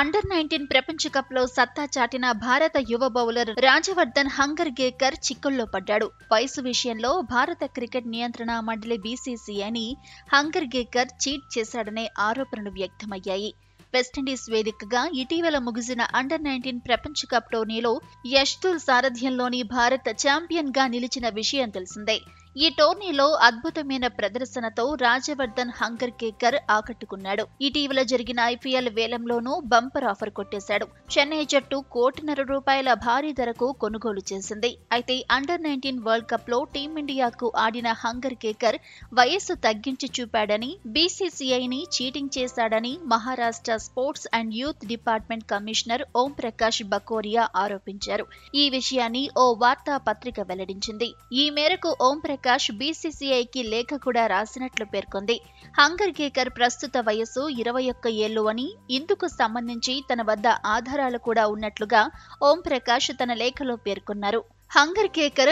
under nineteen ప్రపంచ cup లో సత్తా చాటిన భారత యువ బౌలర్ రాజవర్ధన్ హంగర్ గేకర్ చిక్కుల్లో పడ్డాడు వయసు విషయంలో భారత క్రికెట్ నియంత్రణ మండలి బీసీసీఐని హంగర్ గేకర్ చీట్ చేశాడనే ఆరోపణలు వ్యక్తమయ్యాయి వెస్టిండీస్ వేదికగా ఇటీవల ముగిసిన అండర్ నైన్టీన్ ప్రపంచ కప్ టోర్నీలో యష్తుల్ సారథ్యంలోని భారత ఛాంపియన్ గా నిలిచిన విషయం తెలిసిందే ఈ టోర్నీలో అద్భుతమైన ప్రదర్శనతో రాజవర్ధన్ హంగర్ కేకర్ ఆకట్టుకున్నాడు ఇటీవల జరిగిన ఐపీఎల్ వేలంలోనూ బంపర్ ఆఫర్ కొట్టేశాడు చెన్నై జట్టు కోటిన్నర రూపాయల భారీ ధరకు కొనుగోలు చేసింది అయితే అండర్ నైన్టీన్ వరల్డ్ కప్ లో టీమిండియాకు ఆడిన హంగర్ కేకర్ వయస్సు తగ్గించి చూపాడని బీసీసీఐని చీటింగ్ చేశాడని Maharashtra sports and youth department commissioner Om Prakash Bakoria ఆరోపించారు ఈ విషయాన్ని ఓ వార్తా పత్రిక వెల్లడించింది ఈ మేరకు ఓం ప్రకాష్ ప్రకాష్ బీసీసీఐకి లేఖ కూడా రాసినట్లు పేర్కొంది హంగర్ కేకర్ ప్రస్తుత వయసు ఇరవై ఒక్క ఏళ్లు అని ఇందుకు సంబంధించి తన వద్ద ఆధారాలు కూడా ఉన్నట్లుగా ఓం ప్రకాష్ తన లేఖలో పేర్కొన్నారు హంగర్ కేకర్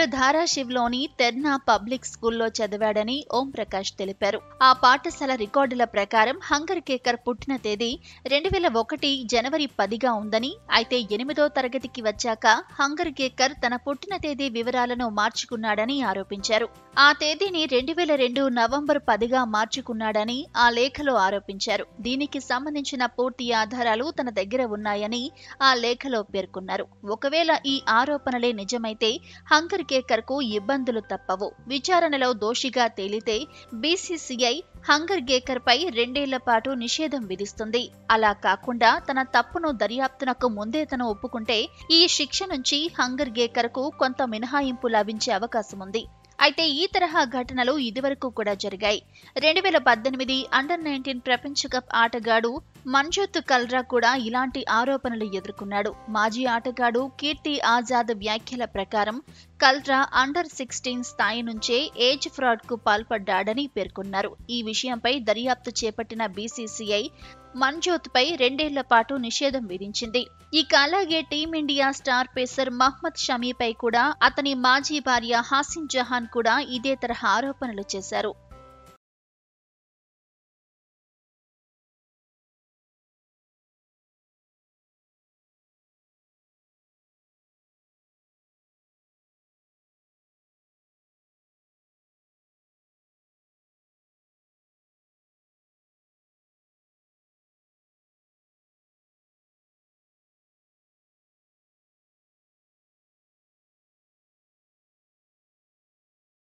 లోని తెర్నా పబ్లిక్ స్కూల్లో చదివాడని ఓం ప్రకాష్ తెలిపారు ఆ పాఠశాల రికార్డుల ప్రకారం హంగర్ కేకర్ పుట్టిన తేదీ రెండు వేల ఒకటి జనవరి పదిగా ఉందని అయితే ఎనిమిదో తరగతికి వచ్చాక హంగర్ కేకర్ తన పుట్టిన తేదీ వివరాలను మార్చుకున్నాడని ఆరోపించారు ఆ తేదీని రెండు వేల రెండు నవంబర్ పదిగా మార్చుకున్నాడని ఆ లేఖలో ఆరోపించారు దీనికి సంబంధించిన పూర్తి ఆధారాలు తన దగ్గర ఉన్నాయని ఆ లేఖలో పేర్కొన్నారు ఒకవేళ ఈ ఆరోపణలే నిజమైతే అయితే హంకర్ కు ఇబ్బందులు తప్పవు విచారణలో దోషిగా తేలితే బీసీసీఐ హంగర్ గేకర్ పై రెండేళ్ల పాటు నిషేధం విధిస్తుంది అలా కాకుండా తన తప్పును దర్యాప్తునకు ముందే తను ఒప్పుకుంటే ఈ శిక్ష నుంచి హంగర్ గేకర్ కు కొంత మినహాయింపు లభించే అవకాశం ఉంది అయితే ఈ తరహా ఘటనలు ఇదివరకు కూడా జరిగాయి రెండు వేల పద్దెనిమిది అండర్ నైన్టీన్ ప్రపంచ కప్ ఆటగాడు మంజుత్ కల్రా కూడా ఇలాంటి ఆరోపణలు ఎదుర్కొన్నాడు మాజీ ఆటగాడు కీర్తి ఆజాద్ వ్యాఖ్యల ప్రకారం కల్రా అండర్ సిక్స్టీన్ స్థాయి నుంచే ఏజ్ ఫ్రాడ్ కు పాల్పడ్డాడని పేర్కొన్నారు ఈ విషయంపై దర్యాప్తు చేపట్టిన బీసీసీఐ మంజోత్ పై రెండేళ్ల పాటు నిషేధం విధించింది ఇక అలాగే టీమిండియా స్టార్ పేసర్ మహ్మద్ షమీపై కూడా అతని మాజీ భార్య హాసిన్ జహాన్ కూడా ఇదే తరహా ఆరోపణలు చేశారు